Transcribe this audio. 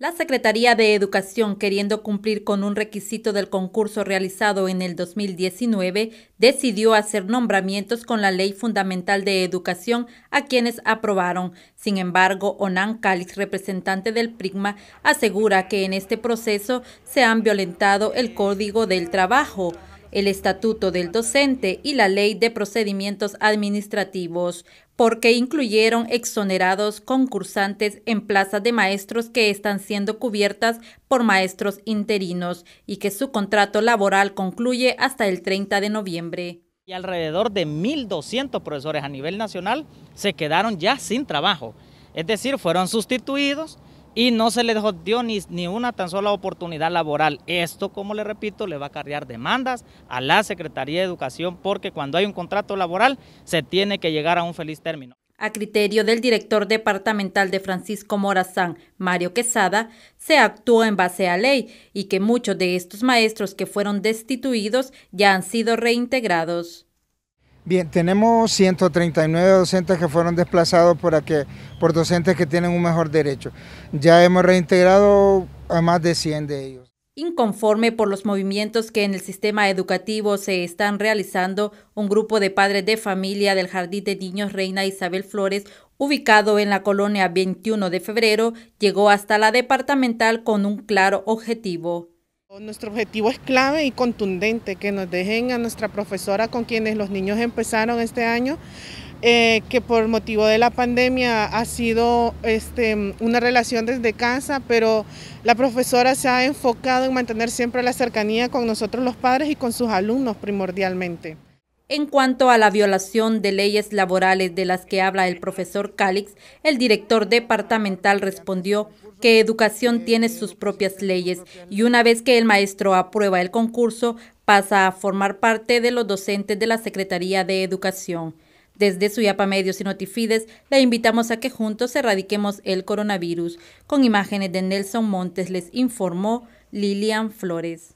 La Secretaría de Educación, queriendo cumplir con un requisito del concurso realizado en el 2019, decidió hacer nombramientos con la Ley Fundamental de Educación a quienes aprobaron. Sin embargo, Onan Calix, representante del PRIGMA, asegura que en este proceso se han violentado el Código del Trabajo el Estatuto del Docente y la Ley de Procedimientos Administrativos, porque incluyeron exonerados concursantes en plazas de maestros que están siendo cubiertas por maestros interinos y que su contrato laboral concluye hasta el 30 de noviembre. Y alrededor de 1.200 profesores a nivel nacional se quedaron ya sin trabajo, es decir, fueron sustituidos y no se le dio ni, ni, una tan sola oportunidad laboral. Esto, como le repito, le va a cargar demandas a la Secretaría de Educación porque cuando hay un contrato laboral se tiene que llegar a un feliz término. A criterio del director departamental de Francisco Morazán, Mario Quesada, se actuó en base a ley y que muchos de estos maestros que fueron destituidos ya han sido reintegrados. Bien, tenemos 139 docentes que fueron desplazados por, por docentes que tienen un mejor derecho. Ya hemos reintegrado a más de 100 de ellos. Inconforme por los movimientos que en el sistema educativo se están realizando, un grupo de padres de familia del Jardín de Niños Reina Isabel Flores, ubicado en la colonia 21 de febrero, llegó hasta la departamental con un claro objetivo, nuestro objetivo es clave y contundente, que nos dejen a nuestra profesora con quienes los niños empezaron este año, eh, que por motivo de la pandemia ha sido este, una relación desde casa, pero la profesora se ha enfocado en mantener siempre la cercanía con nosotros los padres y con sus alumnos primordialmente. En cuanto a la violación de leyes laborales de las que habla el profesor Calix, el director departamental respondió que educación tiene sus propias leyes y una vez que el maestro aprueba el concurso pasa a formar parte de los docentes de la Secretaría de Educación. Desde Suyapa Medios y Notifides, le invitamos a que juntos erradiquemos el coronavirus. Con imágenes de Nelson Montes les informó Lilian Flores.